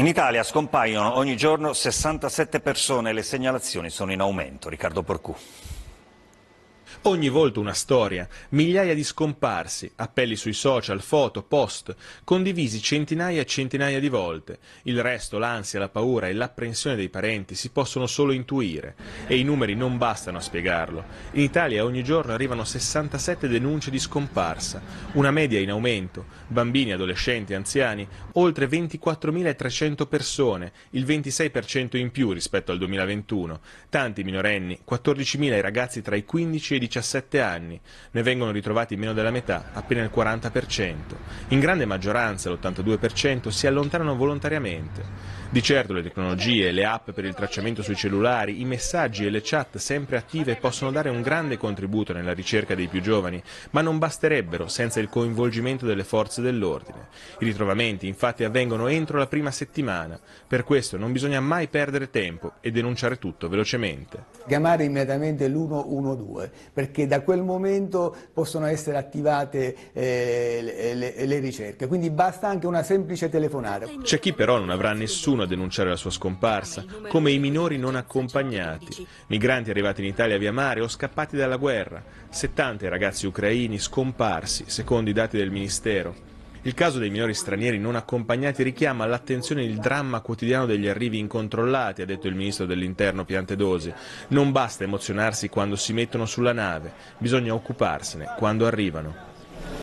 In Italia scompaiono ogni giorno 67 persone e le segnalazioni sono in aumento. Riccardo Porcù. Ogni volta una storia, migliaia di scomparsi, appelli sui social, foto, post, condivisi centinaia e centinaia di volte. Il resto, l'ansia, la paura e l'apprensione dei parenti si possono solo intuire e i numeri non bastano a spiegarlo. In Italia ogni giorno arrivano 67 denunce di scomparsa, una media in aumento, bambini, adolescenti, anziani, oltre 24.300 persone, il 26% in più rispetto al 2021, tanti minorenni, 14.000 i ragazzi tra i 15 e i 17 anni, ne vengono ritrovati meno della metà, appena il 40%. In grande maggioranza, l'82%, si allontanano volontariamente. Di certo le tecnologie, le app per il tracciamento sui cellulari, i messaggi e le chat sempre attive possono dare un grande contributo nella ricerca dei più giovani, ma non basterebbero senza il coinvolgimento delle forze dell'ordine. I ritrovamenti infatti avvengono entro la prima settimana, per questo non bisogna mai perdere tempo e denunciare tutto velocemente chiamare immediatamente l'112 perché da quel momento possono essere attivate eh, eh, le, le, ricerche, quindi basta anche una semplice telefonata. C'è chi però non avrà nessuno a denunciare la sua scomparsa, come i minori non accompagnati, migranti arrivati in Italia via mare o scappati dalla guerra, 70 ragazzi ucraini scomparsi secondo i dati del Ministero. Il caso dei minori stranieri non accompagnati richiama all'attenzione il dramma quotidiano degli arrivi incontrollati, ha detto il ministro dell'interno Piantedosi. Non basta emozionarsi quando si mettono sulla nave, bisogna occuparsene quando arrivano.